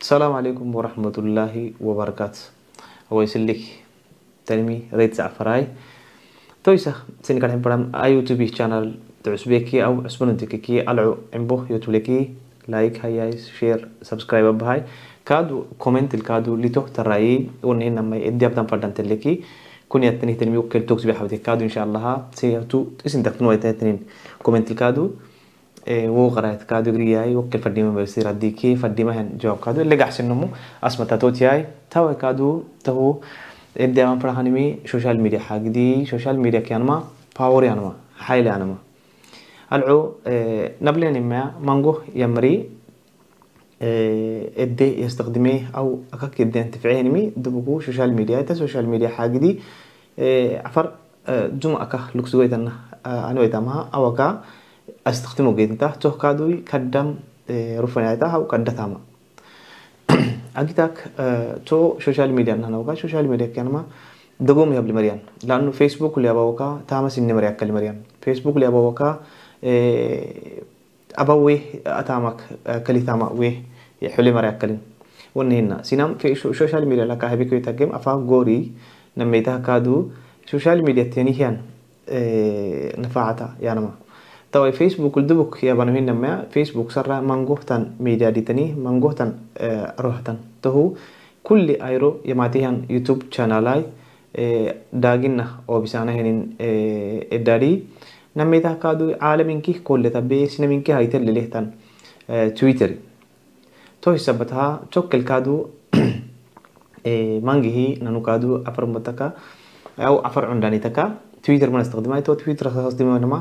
السلام عليكم ورحمة الله وبركاته ويسلك تلمي ريت زعفراي تويسا سنكال هم اي يوتيوب شانل تعسبيكي او عسبنا تكيكي العو عمبو يوتيوب لكي لايك هاي هياي شير سبسكرايب بهاي كادو كومنت الكادو لتو تراي وني نما يدي ابدان فردان تلكي كوني اتني تلمي وكل توكس بحوتي كادو ان شاء الله سيهتو اسن تكتنو اتنين كومنت الكادو وغرات करायत कादो ग्रियाई वो بيصير عندي में बेसी रद्दी की फड्डी में जॉब कादो ले गाछ नमु असमता तो थियाई था إبدأ من فرحاني مي سوشيال ميديا حق دي سوشيال ميديا كان ما باور يعني ما حيل يعني ما العو اه نبلين ما مانجو يمري اه إدي يستخدميه أو أكاك إدي انتفعيه مي دبقو سوشيال ميديا تا سوشيال ميديا حق دي إيه، عفر إيه، جمع أكا لوكسويتنا آه، أنا ويتامها أو أكا استخدمه جيتا توه كادوي كدم آه، رفنايتا يتاها يعني وكدة ثامة أجيتك آه، تو سوشيال ميديا نحن وكا سوشيال ميديا كانما دغو مي بلي مريان لانو فيسبوك لي أبوكا تاما سين مريان كلي مريان فيسبوك لي أبوكا آه، أبوي أتامك كلي ثامة ويه حلي مريان كلي ونهنا سينام في سوشيال ميديا لا كاهبي كويتا جيم أفا غوري نميتا كادو سوشيال ميديا تاني هيان نفعتها يعني ما tawai facebook dubuk ya banuhin nama facebook sarra mangohtan media ditani mangohtan rohtan tahu kulli airo yamatihan youtube channelai daaginna oobisana henin eddadii nammeetaa kaadu caalaminki kolleta beesinaminki haytelelehtan twitter tohisabataa chokkel kaadu mangihi nanu kaadu afar mataka أو عفر عنداني تكا تويتر من استخدمه تو تويتر استخدمه نما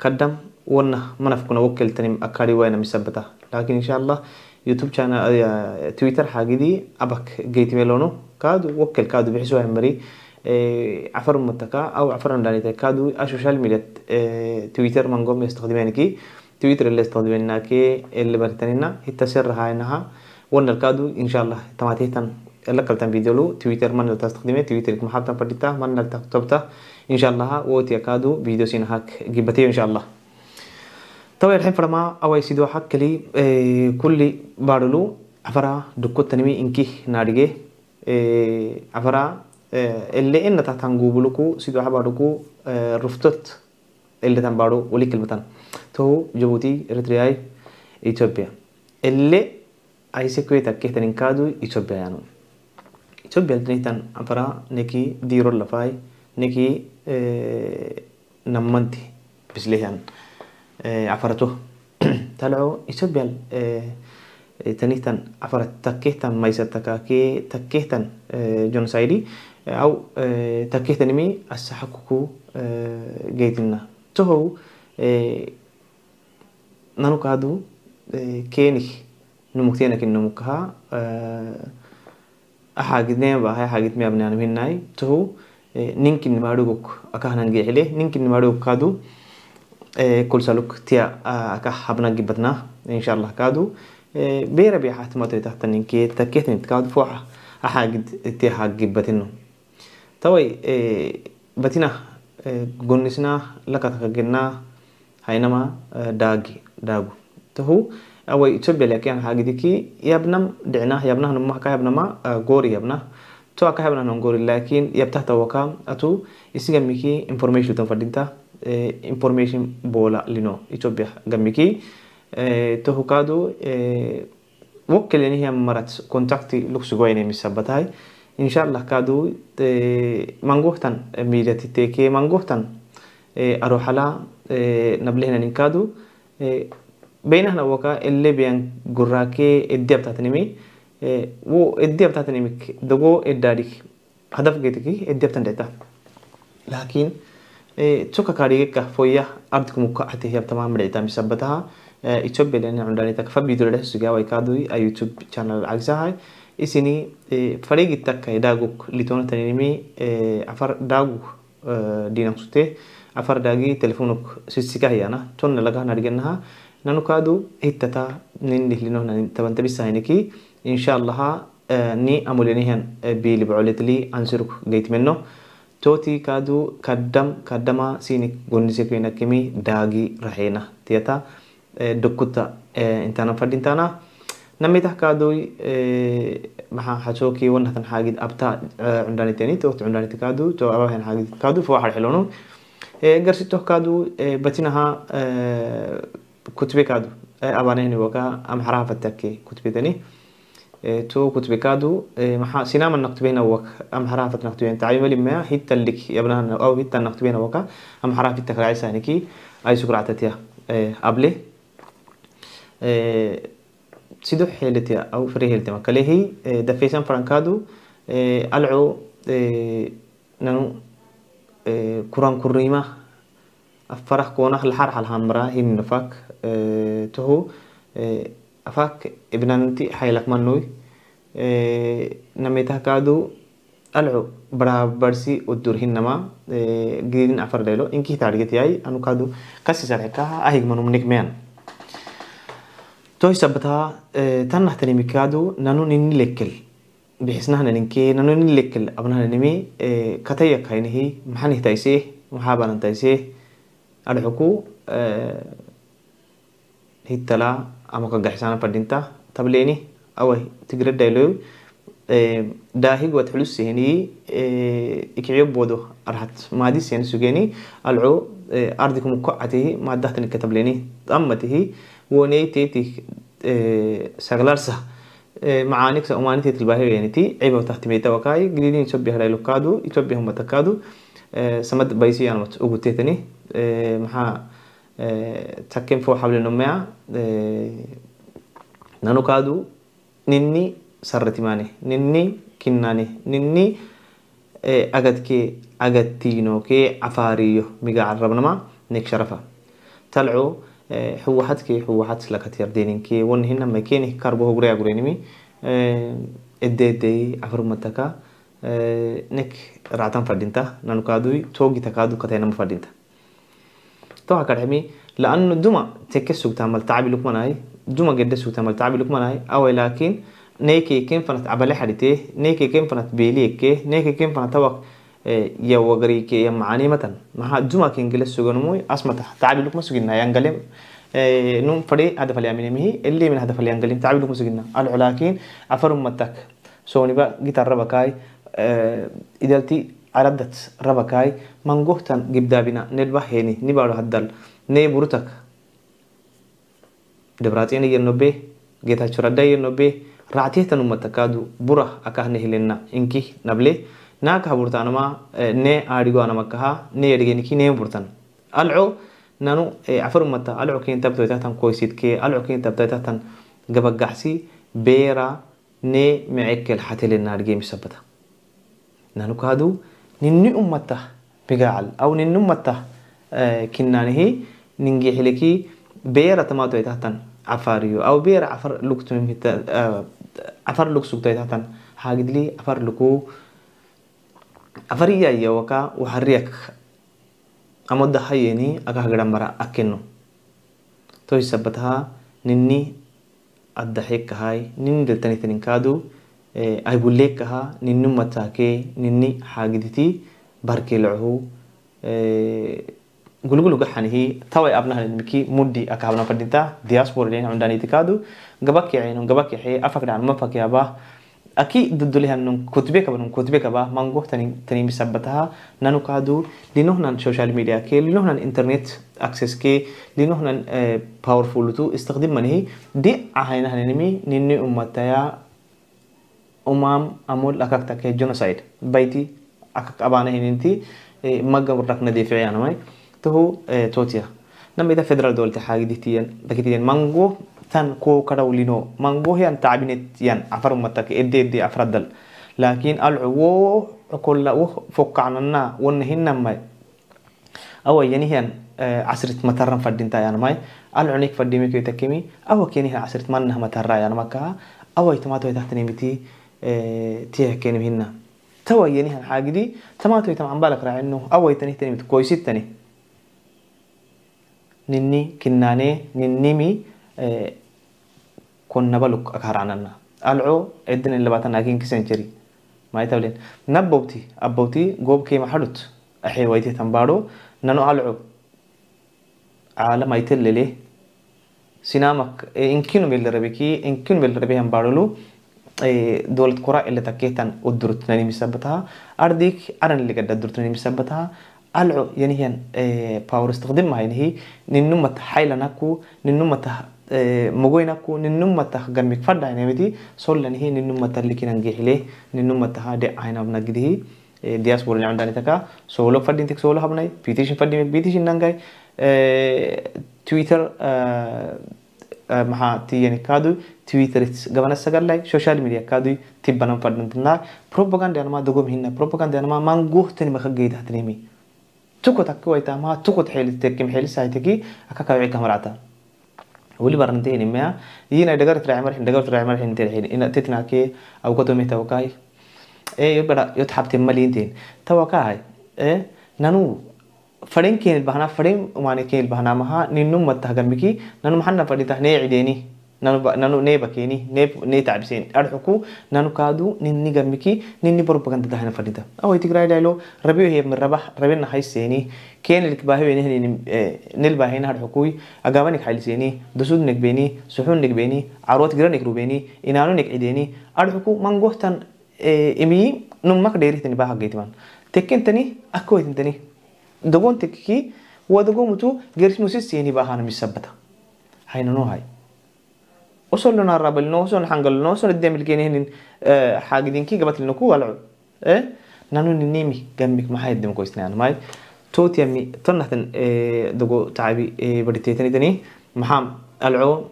قدم ونا ما نفكنا وكل تنم أكاري وين مسبتة لكن إن شاء الله يوتيوب شانا تويتر حاجة دي أبك جيت ميلونو كاد وكل كاد بحسوا همري آه، عفر متكا أو عفر دانيتا كادو شال ميلت تويتر من قوم يستخدمين كي تويتر اللي استخدمينا كي اللي برتنينا هتسر هاي نها ون الكادو إن شاء الله تن تماتيتن لكلتن فيديو لو تويتر من لو تستخدمي تويتر كم حتى بديتا من لو تكتبته ان شاء الله وتيكادو فيديو سين هاك جبتي ان شاء الله طبعا الحين فرما او اي سيدو هاك كلي إيه، كل بارلو أفرا دكو تنمي انكي نارجع إيه، أفرا إيه، اللي ان تتنقوب جوبلكو سيدو حباركو رفتت اللي تان بارو ولي كلمة تان تو جبوتي اريترياي ايثيوبيا اللي أي ايسكوي تكيه تنكادو ايثيوبيا يانو يعني. ايثيوبيا تنيتان أفرا نكي ديرو لفاي نكي نمنتي بسليهن عفرته تلعو يسبيل تنيتن عفرت تكيتن ميستكا كي تكيتن جنسايدي أو تكيتن مي السحككو جيتنا تهو نانو كادو كيني نمكتينك النمكها أحاجدنا بها حاجد مي أبنان مناي تهو ninki nima dhuguk akah nan gexile ninki nima dhuguk kaadu kulsaluk tia akah habnagi badna inshallah kaadu beera bi xaatimato tahta ninki takkeetnit kaadu fooxa axaagid tia haagib batino taway batina gonnisna lakatakagina hainama daagi daagu tahu away itsobelakyan haagidiki yabnam dhicna yabnah numa ka yabnama goori yabnah to akka habna nongori lakin yabtah tawakam atu isiga miki information tan fadinta إيه، information bola lino ethiopia gamiki to hukado وكل يعني هي مرات كونتاكتي لوكس غويني مسبتاي ان شاء الله كادو إيه، مانغوتن ميديا تيكي مانغوتن إيه، اروح على نبلهنا نكادو بينهنا وكا اللي بين غراكي الدبتات نمي wuu iddee abtaatin imik dogoo eddaadik hadaf geetiki iddee abtan deeta laakiin tokka kaadhigekka foyya abdiku mukka ate yabtamaa midheeta misabataha ኢትዮጵያ ላይ ንዳኔ ተከፈ ቪዲዮ ላይ ስጋ ወይ ካዱ ዩቲዩብ ቻናል አግዛሃይ እስኒ ፈሬግ ይተካ ዳጉክ ሊቶነ ተኒሚ አፈር ዳጉ ዲናምሱቴ አፈር ዳጊ ቴሌፎኑክ ሲሲካ ያና ቶን ለጋ ናድገናሃ ናኑ ካዱ ሂተታ ንንዲህ ሊኖ ተበንተቢሳ አይነኪ ان شاء الله ني امولينيهن بي لبعولت لي انسرك ديت منه توتي كادو كدم كدما سيني غوني سكينا كمي داغي رهينا تيتا دكوتا انتانا فد انتانا نميته كادو maxaa xajookii wanatan xaagid abtaa cundhaniteni toot cundhaniti kaadu to abahen xaagid kaadu fa waxal xilonu garsi toh kaadu batinaha kutbe kaadu abanehni waka amxaraha fatakki kutbetani إيه، تو كنت بكادو إيه، محا سينام النكتبين أوك أم حرافة النقطبين تعيم لي ما هيت لك يا ابنها أو هيت النكتبين أوك أم حرافة تكرعي سانكي أي سكراتتيا إيه، أبلي سيدو حيلتيا أو فري حيلتيا مكاليهي دفيسان فرانكادو ألعو نانو كوران كوريما أفرح كونه الحرح الهمرة هي نفاك تهو أفاك ابنانتي حيلك منوي إيه، نميتها كادو ألعو برا برسي ودور هنما إيه، جديدين أفر ديلو إنكي تارجت أي أنو كادو كاسي سرعكا أهيك منو منك ميان توي سبتها إيه، تنح تنمي كادو نانو نيني لكل بحيث نحن ننكي نانو نيني لكل أبنا ننمي كتايك هينهي محاني تايسيه محابا تايسيه ألعكو هيتلا ama ka gaxsaana fadhinta tableeni awa tigradayloy daahi gwad xulusseeni ikiciyo boodo arhat maadiseen sugeeni alco ardikum kocatihi maadahtani ka tableeni tammatihi woneeyteeti saglarsa macaanigsa umaanitii tilbaahireeniti ciba tahtimeetawakaay gididin itiobiya hadhaylokaadu itiobiya humbatakaadu samad baysiyaan uguteetani maxaa تكن فو حبل النماع نانو كادو نني سرتي ماني نني كناني نني أجدك أجدتينو كي عفاريو ميجا عربنا ما نيك شرفة تلعو هو حد كي هو حد لكتير دينين كي ون هنا ما كينه كربو هجري أقوليني eddeeddee afurmattaka nek raatan fadhinta nanu kaaduu toogita kaaduu katee nama fadhinta تو هكرهمي لأنه دوما تكي سوق تعمل تعبي لك مناي دوما قد سوق تعمل تعبي لك مناي أو لكن نيكي كم فنت عبالي حديته نيكي كم فنت كي نيكي كم فنت توك آه، يا وغري كي يا معاني متن ما ها دوما كين جلس سوق موي أسمع تعبي لك ما سوقنا ينقلم آه، نوم فري هدف اليمين مي اللي من هدف اليمين تعبي لك الو لكن أفرم متك سوني بقى جيت الربكاي آه، إدلتي عردت ربكاي من جهتن جبدابنا نلبحيني نبارو هدل ني بروتك دبراتين ينوبي جيتا شردا ينوبي راتيتن متكادو بره أكهنه لنا إنكي نبلي ناك هبورتانما ني أريجو أنا مكها ني أريجينكي ني بورتان ألعو نانو عفر متى ألعو كين تبتوي تاتن كي ألعو كين تبتوي تاتن جبجحسي بيرا ني معك الحتل النار جيم سبتا نانو كادو ninni ummata bigaal aw ninni ummata kinnaanihi ningi xiliki beera tamato itahtan afariyo aw beera afar luktum afar luksugta itahtan haagidli afar luku afariyaaya waka waxariyak amada hayeni aka hagdambara akinu toisabataha ninni addaxikahay ninni deltanitaninkaadu aybuleekaha ninni mataakee ninni xaagiditii barkeelacuu gulguluga xanihi taway abnahan idmiki muddi akahabna fadhita diaspora dhen cundanitikaadu gabakiceenun gabakice afakdhaan mafakyaaba aki dudulehanun kutbe kabanun kutbe kaba mango tanimisabbataha nanukaadu linohnan social media ke linohnan internet access ke linohnan powerful tu istiqdimanihi di ahaynahanimi ninni ummataya أمام أمول أكاك تاكي جنوسايد بيتي أكاك أبانا هننتي مقام ركنا دفعي أنا ماي تهو توتيا نم إذا فدرال دولة حاجة ديتيان دكتيان مانجو تان كو كراولينو مانجو هي أن تعبينت يان عفر متك إدي إدي أفراد دل لكن العو كل فوق عننا ونهن ماي أو يعني هن عسرة مترن فدين تايان ماي العنيك فدين مكيو تكيمي أو كيني عسرة منها مترا يعني مكا أو يتماتو يتحتني بتي تيهكين مهنا توا ينيها الحاجة دي تماتو يتم عن بالك راعي انه اول تاني تاني متكويسي تاني نني كناني ننمي آه، كنا بالك اكهراننا العو ادن اللي باتنا اكين كسنجري ما يتولين نبوتي ابوتي قوب كي محلوت احي ويتي تنبارو نانو العو عالم ايتل ليه سينامك انكينو بالربيكي انكينو بالربيهم بارلو दौलत कोरा इलेता केतान उद्दुरतनानी मिसबताहा अर्दीक अरन लिगदा दुरतनानी मिसबताहा alco yanihan power istiqdim mahaynhi ninumata haylanaku ninumata mogoynaku ninumata gamik fadhaynamiti sollanhi ninumata likinan gihile ninumata hade aynabnagidhi diaspora nicandanitaka solo fadhintik solo habnay petition fadhimek petition nangay twitter uh, maxaa tiyanikaadu twitterit gabanasagalle social media kaadu tibbanam fadhantinna propaganda anama dogom hinna propaganda anama man gohtani maka geydahtinimi tukot akkiwaita maha tukot xeelitekim xeelisaiteki akka kawici kamaracta weli barnante hinimea yina dhagartracmar hin dhagartracmar hin ina titnake awkatome tawakai e yobara yotxabte malintin tawakaai e nanu فرين كيل البهنا فرين وما كيل البهنا مها ننو متهجمكي ننو محنا فريته ني عديني نانو نانو نيبا كيني نيب ني تعبسين أرحكو نانو كادو نني جنبكي نني برو بكن تدهنا فريدة أو يتقرأ دايلو ربيو هي من ربح ربينا هاي سيني كين اللي كباه بيني هني نلبا آه، هنا أرحكوي أجابنك حيل سيني دسود نك بيني سحون نك بيني عروت جرا روبيني إنانو نك عديني أرحكو من جوهتن آه، إمي نمك ديري تني باه جيتمان تكين تني تني دقون تكي ودقون تو جرسموسيس يعني باهانا مش ثبتة هاي نو هاي وصل لنا الرابل نو وصل الحنقل نو وصل الدم الجيني هن آه، حاجة دينكي قبل النكو ولا إيه نانو ننيمي جنبك ما هاي الدم كويس نعم ماي توت يمي تنهتن إيه دقو تعبي إيه بريتيتني تاني محام العو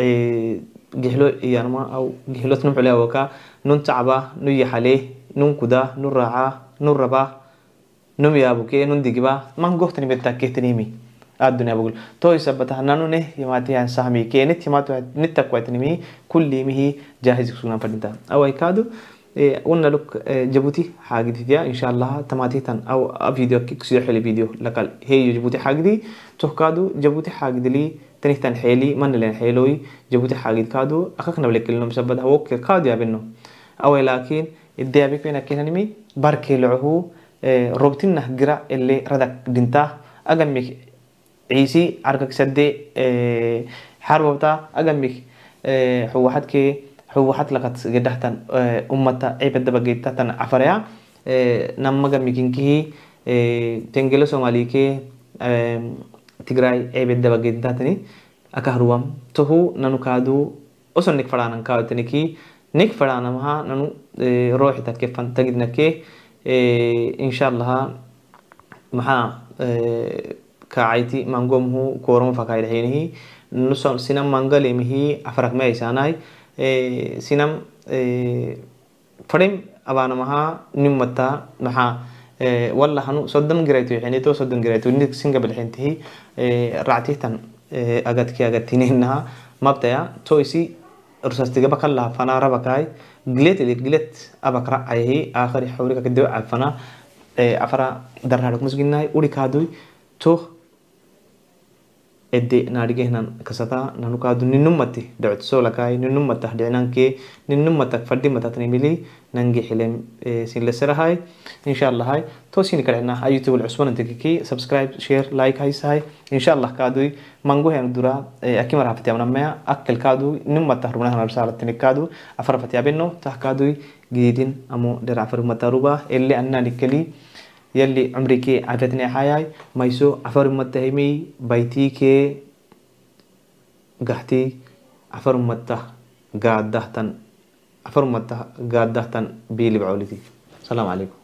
إيه جهلو يعني ما أو جهلو تنوح عليه وكا نون تعبه نو يحليه نون كدا نون رعاه نون رباه نم يا بوكي ما دي جبا من قهتني بتاكيتني مي الدنيا بقول توي سبتها نانو نه يماتي عن سامي كي نت يماتو نت تقويتني مي كل مه جاهز يكسونا فدنتا او اي كادو إيه ونا لوك جبوتي حاجة تيا ان شاء الله تماتي تن او فيديو كيك سيح لي فيديو لقال هي جبوتي حاجة دي توه كادو جبوتي حاجة لي دي تنهتن حيلي من لين حيلوي جبوتي حاجة كادو اخاك نبلك لهم سبتها وكي كادو يا بنو او لكن الدعابي بينك كيناني مي بركي لعهو roobtinna gira illee radag dhintaa agamik ciisii argagsadee xarwabtaa agamik xuwaxadkee xuwaxad lakad gedhahtan ummata ciibadaba gedhahtan cafaraya namaga mikinkihii tengele soomaalikee tigraay ciibadaba akahruwam tohu nanu kaadu oso nik fadhaanan kaawataniki nik fadhaanamaha nanu rooxitadke fantagidnakee Eh, inshallah maxaa eh, kaacayti mangomhu koorama fakaaydhexeenihi nuson sinam mangalemihi afragme aysaanahay eh, sinam farim abaanamaha nimmata maxaa walla hanu soddon giraytu giraytu nik singa bilxintihi agadki agadtininaha mabtaya to ሩሳስቲገባ ካላሃ ፈና ረበካይ ግሌት ሊ ግሌት አበክራ አይሂ አኸሪ ሐውሪካ ከደበ አፈና አፈራ ደርሃ ደኩምስግናይ ኡሪካዱይ ቱህ ಎದ್ದೆ ನಾಡಿಗೆ ನಾನು ಕಸತ ನಾನು ಕಾದು ನಿನ್ನು ಮತ್ತೆ ದೊಡ್ಡ ಸೋಲಕಾಯಿ ನಿನ್ನು ಮತ್ತ ಹಡೆ ನನಗೆ ನಿನ್ನು ಮತ್ತ ಫಡ್ಡಿ ಮತ್ತ ತನಿ ಮಿಲಿ ನನಗೆ ಹೆಲೆ ಸಿನ್ಲೆ ಸರ ಹಾಯ್ ಇನ್ಶಾಲ್ಲ ಹಾಯ್ ತೋಸಿನ ಕಡೆ ನಾ ಆ ಯೂಟ್ಯೂಬ್ ಉಸ್ಮಾನ್ ತೆಗಿಕಿ ಸಬ್ಸ್ಕ್ರೈಬ್ ಶೇರ್ ಲೈಕ್ ಹಾಯ್ ಸಾಯ್ ಇನ್ಶಾಲ್ಲ ಕಾದು ಮಂಗು ಹೆಂಗೆ ದೂರ ಅಕ್ಕಿ ಮರ ಹಫತ್ಯ ನಮ್ಮ ಅಕ್ಕಲ್ ಕಾದು ನಿನ್ನ ಮತ್ತ ಹರುಣ ಹಣ ಸಾಲತ್ತಿನ ಕಾದು ಅಫರ ಫತ್ಯ ಬೆನ್ನು ತಹ ಕಾದು ಗಿದಿನ್ ಅಮು ಡೆರ ಅಫರ್ ಮತ್ತ ರುಬಾ ಎಲ್ಲೆ ಅನ್ನ ನಿಕ್ಕಲಿ يلي أمريكي عفتني حياي مايسو عفر متهمي بيتي كي قهتي عفر مته قاد دهتن عفر مته قاد دهتن بيلي بعولتي السلام عليكم